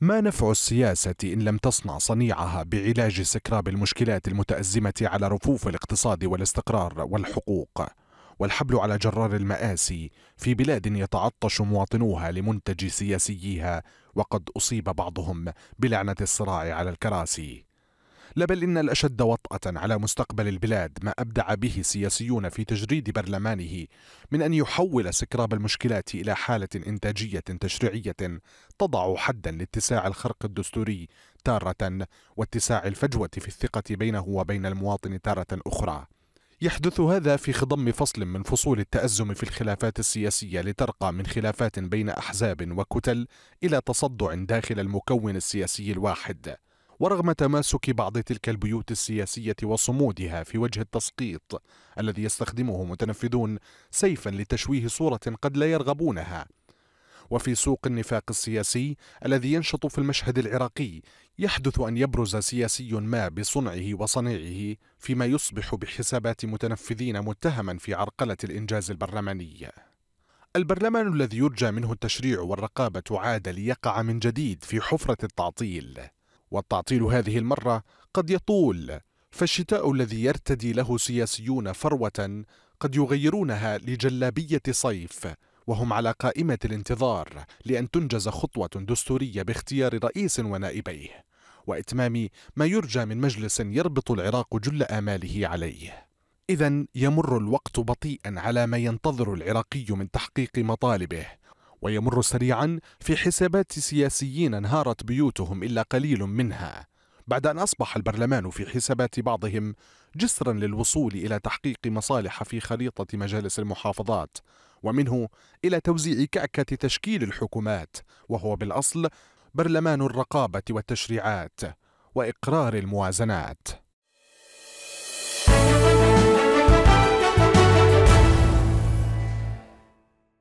ما نفع السياسة إن لم تصنع صنيعها بعلاج سكراب المشكلات المتأزمة على رفوف الاقتصاد والاستقرار والحقوق والحبل على جرار المآسي في بلاد يتعطش مواطنوها لمنتج سياسيها وقد أصيب بعضهم بلعنة الصراع على الكراسي لبل إن الأشد وطأة على مستقبل البلاد ما أبدع به سياسيون في تجريد برلمانه من أن يحول سكراب المشكلات إلى حالة إنتاجية تشريعية تضع حدا لاتساع الخرق الدستوري تارة واتساع الفجوة في الثقة بينه وبين المواطن تارة أخرى يحدث هذا في خضم فصل من فصول التأزم في الخلافات السياسية لترقى من خلافات بين أحزاب وكتل إلى تصدع داخل المكون السياسي الواحد ورغم تماسك بعض تلك البيوت السياسية وصمودها في وجه التسقيط الذي يستخدمه متنفذون سيفا لتشويه صورة قد لا يرغبونها وفي سوق النفاق السياسي الذي ينشط في المشهد العراقي يحدث ان يبرز سياسي ما بصنعه وصنيعه فيما يصبح بحسابات متنفذين متهما في عرقله الانجاز البرلماني البرلمان الذي يرجى منه التشريع والرقابه عاد ليقع من جديد في حفره التعطيل والتعطيل هذه المرة قد يطول فالشتاء الذي يرتدي له سياسيون فروة قد يغيرونها لجلابية صيف وهم على قائمة الانتظار لأن تنجز خطوة دستورية باختيار رئيس ونائبيه وإتمام ما يرجى من مجلس يربط العراق جل آماله عليه إذا يمر الوقت بطيئا على ما ينتظر العراقي من تحقيق مطالبه ويمر سريعا في حسابات سياسيين انهارت بيوتهم إلا قليل منها بعد أن أصبح البرلمان في حسابات بعضهم جسرا للوصول إلى تحقيق مصالح في خريطة مجالس المحافظات ومنه إلى توزيع كعكة تشكيل الحكومات وهو بالأصل برلمان الرقابة والتشريعات وإقرار الموازنات